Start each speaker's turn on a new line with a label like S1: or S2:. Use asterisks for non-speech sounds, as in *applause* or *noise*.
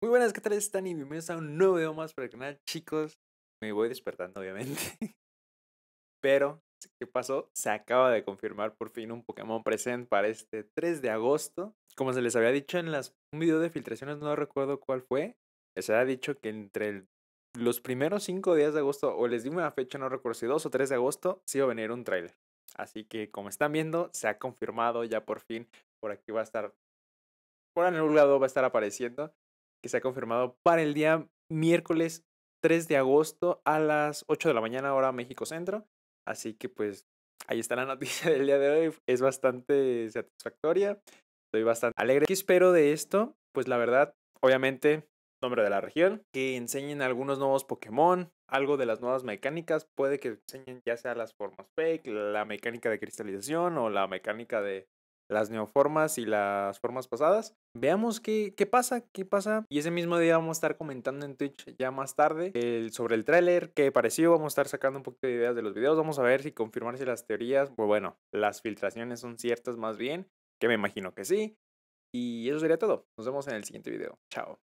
S1: Muy buenas, ¿qué tal están? Y bienvenidos a un nuevo video más para el canal, chicos. Me voy despertando, obviamente. *laughs* Pero, ¿qué pasó? Se acaba de confirmar por fin un Pokémon Present para este 3 de agosto. Como se les había dicho en las, un video de filtraciones, no recuerdo cuál fue. se había dicho que entre los primeros 5 días de agosto, o les di una fecha, no recuerdo si 2 o 3 de agosto, sí iba a venir un trailer. Así que, como están viendo, se ha confirmado ya por fin. Por aquí va a estar. Por algún lado va a estar apareciendo que se ha confirmado para el día miércoles 3 de agosto a las 8 de la mañana hora México Centro. Así que pues ahí está la *laughs* noticia del día de hoy. Es bastante satisfactoria. Estoy bastante alegre. ¿Qué espero de esto? Pues la verdad, obviamente, nombre de la región. Que enseñen algunos nuevos Pokémon, algo de las nuevas mecánicas. Puede que enseñen ya sea las formas fake, la mecánica de cristalización o la mecánica de las neoformas y las formas pasadas. Veamos qué, qué, pasa, qué pasa. Y ese mismo día vamos a estar comentando en Twitch ya más tarde el, sobre el tráiler, qué pareció. Vamos a estar sacando un poquito de ideas de los videos. Vamos a ver si confirmar si las teorías, pues bueno, las filtraciones son ciertas más bien, que me imagino que sí. Y eso sería todo. Nos vemos en el siguiente video. Chao.